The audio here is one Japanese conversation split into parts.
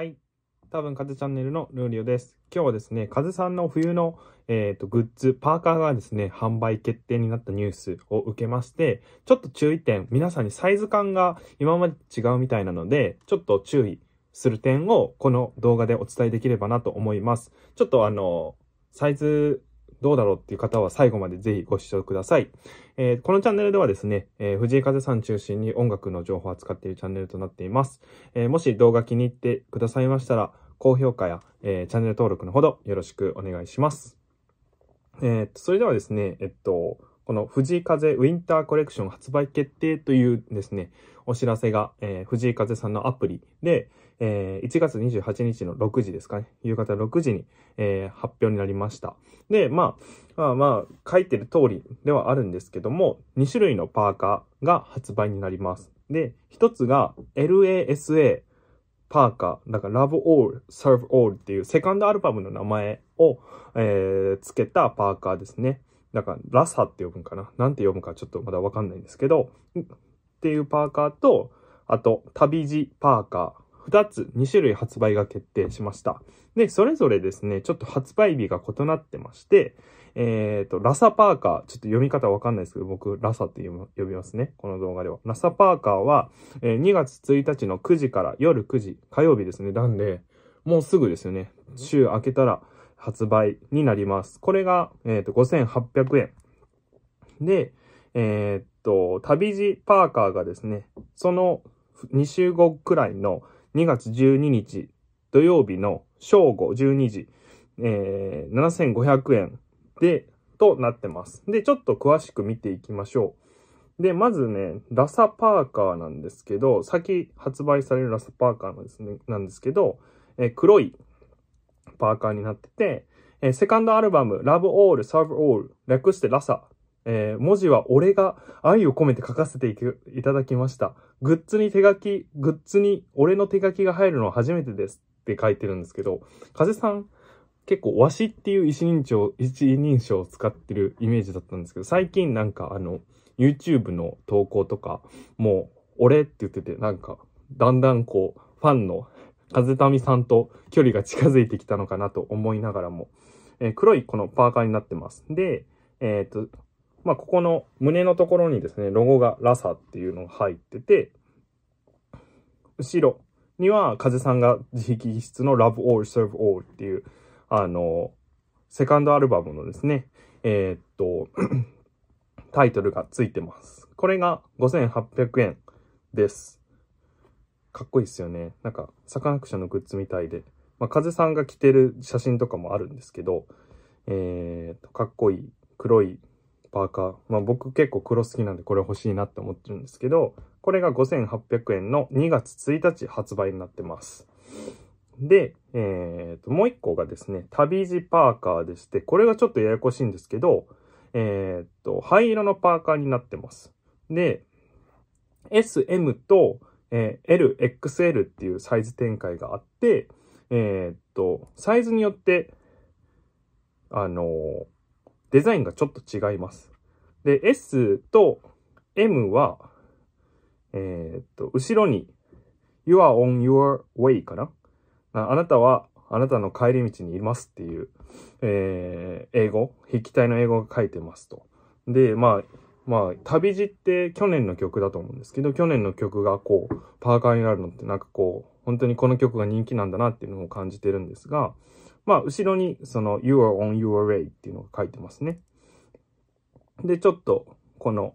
はい。多分、風チャンネルのルーリオです。今日はですね、風さんの冬の、えっ、ー、と、グッズ、パーカーがですね、販売決定になったニュースを受けまして、ちょっと注意点、皆さんにサイズ感が今まで違うみたいなので、ちょっと注意する点をこの動画でお伝えできればなと思います。ちょっとあの、サイズどうだろうっていう方は最後までぜひご視聴ください。えー、このチャンネルではですね、えー、藤井風さん中心に音楽の情報を扱っているチャンネルとなっています。えー、もし動画気に入ってくださいましたら、高評価や、えチャンネル登録のほどよろしくお願いします。えっと、それではですね、えっと、この藤井風ウィンターコレクション発売決定というですね、お知らせが、えー、藤井風さんのアプリで、えー、1月28日の6時ですかね、夕方6時に、えー、発表になりました。で、まあ、まあ、まあ、書いてる通りではあるんですけども、2種類のパーカーが発売になります。で、1つが LASA パーカー、だから Love All, Serve All っていうセカンドアルバムの名前を、えー、付けたパーカーですね。だから、ラサって呼ぶんかななんて呼ぶかちょっとまだわかんないんですけど、っていうパーカーと、あと、旅路パーカー。2つ、2種類発売が決定しました。で、それぞれですね、ちょっと発売日が異なってまして、えっ、ー、と、ラサパーカー、ちょっと読み方わかんないですけど、僕、ラサって呼びますね、この動画では。ラサパーカーは、え2月1日の9時から夜9時、火曜日ですね。なんで、もうすぐですよね。週明けたら発売になります。これが、えっ、ー、と、5800円。で、えっ、ー、と、旅路パーカーがですね、その2週後くらいの、2月12日土曜日の正午12時、えー、7500円で、となってます。で、ちょっと詳しく見ていきましょう。で、まずね、ラサパーカーなんですけど、先発売されるラサパーカーなんですね、なんですけど、えー、黒いパーカーになってて、えー、セカンドアルバム、Love All, Serve All、略してラサえー、文字は俺が愛を込めて書かせていただきました。グッズに手書き、グッズに俺の手書きが入るのは初めてですって書いてるんですけど、風さん結構わしっていう一人称、一人称を使ってるイメージだったんですけど、最近なんかあの、YouTube の投稿とか、もう俺って言ってて、なんか、だんだんこう、ファンの風民さんと距離が近づいてきたのかなと思いながらも、えー、黒いこのパーカーになってます。で、えっ、ー、と、まあ、ここの胸のところにですね、ロゴがラサっていうのが入ってて、後ろには風さんが直筆の Love All Serve All っていう、あの、セカンドアルバムのですね、えー、っと、タイトルがついてます。これが5800円です。かっこいいですよね。なんか、サカナクションのグッズみたいで。まあ、風さんが着てる写真とかもあるんですけど、えー、っと、かっこいい黒いパーカー。まあ僕結構黒好きなんでこれ欲しいなって思ってるんですけど、これが5800円の2月1日発売になってます。で、えー、と、もう一個がですね、旅路パーカーでして、これがちょっとややこしいんですけど、えー、と、灰色のパーカーになってます。で、S、M と、えー、L、XL っていうサイズ展開があって、えー、と、サイズによって、あのーデザインがちょっと違います。で、S と M は、えー、っと、後ろに You are on your way かなあなたはあなたの帰り道にいますっていう、えー、英語、筆記体の英語が書いてますと。で、まあ、まあ、旅路って去年の曲だと思うんですけど、去年の曲がこう、パーカーになるのってなんかこう、本当にこの曲が人気なんだなっていうのを感じてるんですが、まあ、後ろにその You are on your way っていうのが書いてますね。で、ちょっと、この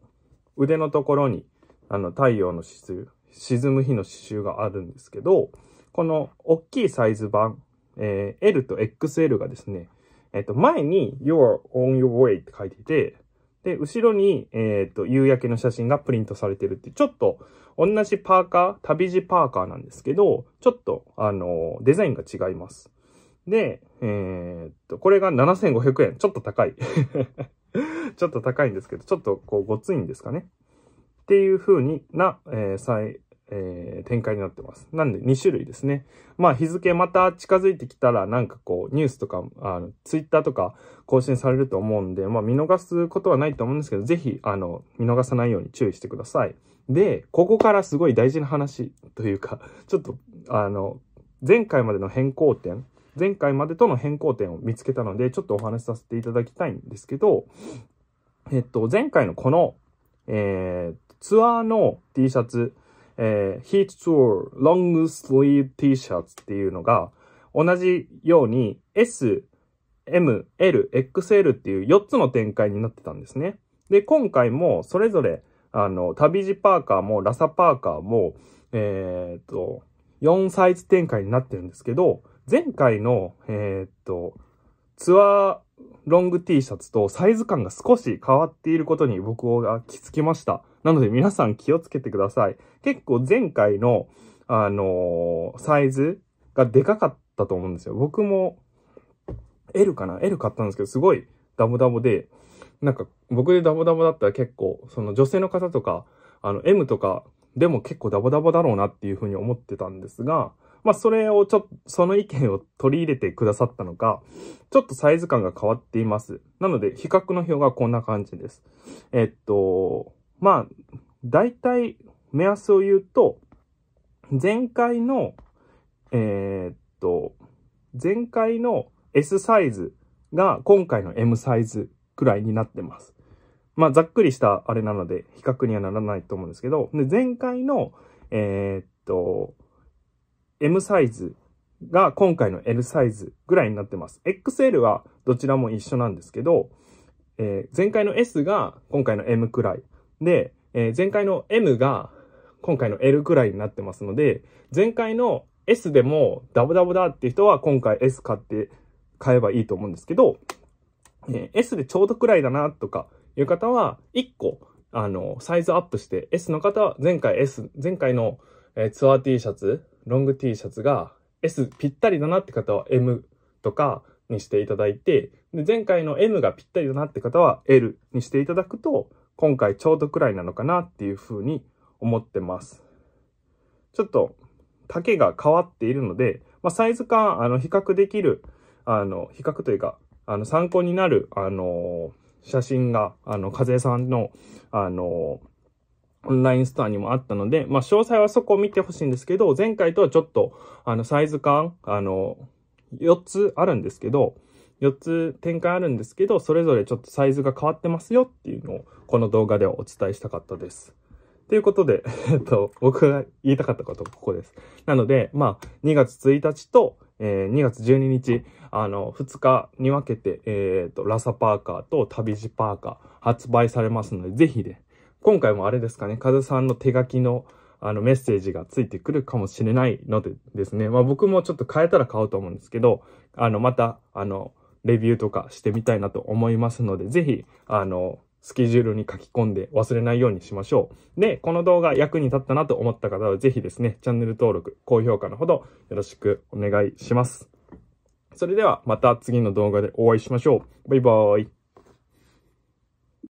腕のところに、あの、太陽の指数、沈む日の刺繍があるんですけど、この大きいサイズ版、えー、L と XL がですね、えっ、ー、と、前に You're on your way って書いてて、で、後ろに、えっ、ー、と、夕焼けの写真がプリントされてるってちょっと、同じパーカー、旅路パーカーなんですけど、ちょっと、あの、デザインが違います。で、えー、っと、これが7500円。ちょっと高い。ちょっと高いんですけど、ちょっとこう、ごついんですかね。っていう風にな、えー、再、えー、展開になってます。なんで2種類ですね。まあ日付また近づいてきたらなんかこうニュースとか、あの、ツイッターとか更新されると思うんで、まあ見逃すことはないと思うんですけど、ぜひ、あの、見逃さないように注意してください。で、ここからすごい大事な話というか、ちょっと、あの、前回までの変更点前回までとの変更点を見つけたので、ちょっとお話しさせていただきたいんですけど、えっと、前回のこの、えー、ツアーの T シャツ、えー、Heat Tour Long Sleeve T シャツっていうのが、同じように S、M、L、XL っていう4つの展開になってたんですね。で、今回もそれぞれ、あの、旅路パーカーもラサパーカーも、えー、っと、4サイズ展開になってるんですけど、前回の、えー、っと、ツアーロング T シャツとサイズ感が少し変わっていることに僕は気づきました。なので皆さん気をつけてください。結構前回の、あのー、サイズがでかかったと思うんですよ。僕も L かな ?L 買ったんですけど、すごいダボダボで、なんか僕でダボダボだったら結構、その女性の方とか、あの M とかでも結構ダボダボだろうなっていうふうに思ってたんですが、まあ、それをちょっと、その意見を取り入れてくださったのか、ちょっとサイズ感が変わっています。なので、比較の表がこんな感じです。えっと、まあ、大体、目安を言うと、前回の、えー、っと、前回の S サイズが今回の M サイズくらいになってます。まあ、ざっくりしたあれなので、比較にはならないと思うんですけど、で前回の、えー、っと、M サイズが今回の L サイズぐらいになってます。XL はどちらも一緒なんですけど、えー、前回の S が今回の M くらい。で、えー、前回の M が今回の L くらいになってますので、前回の S でもダブダブだっていう人は今回 S 買って買えばいいと思うんですけど、えー、S でちょうどくらいだなとかいう方は1個あのサイズアップして S の方は前回 S、前回の、えツアー T シャツロング T シャツが S ぴったりだなって方は M とかにしていただいて、で前回の M がぴったりだなって方は L にしていただくと、今回ちょうどくらいなのかなっていうふうに思ってます。ちょっと丈が変わっているので、まあ、サイズ感、あの、比較できる、あの、比較というか、あの、参考になる、あの写真が、あの、風さんの、あのー、オンラインストアにもあったので、まあ、詳細はそこを見てほしいんですけど、前回とはちょっと、あの、サイズ感、あの、4つあるんですけど、4つ展開あるんですけど、それぞれちょっとサイズが変わってますよっていうのを、この動画ではお伝えしたかったです。ということで、えっと、僕が言いたかったことはここです。なので、まあ、2月1日と、えー、2月12日、あの、2日に分けて、えっ、と、ラサパーカーと旅路パーカー発売されますので、ぜひね、今回もあれですかね、カズさんの手書きのあのメッセージがついてくるかもしれないのでですね、まあ僕もちょっと変えたら買おうと思うんですけど、あの、また、あの、レビューとかしてみたいなと思いますので、ぜひ、あの、スケジュールに書き込んで忘れないようにしましょう。で、この動画役に立ったなと思った方はぜひですね、チャンネル登録、高評価のほどよろしくお願いします。それではまた次の動画でお会いしましょう。バイバーイ。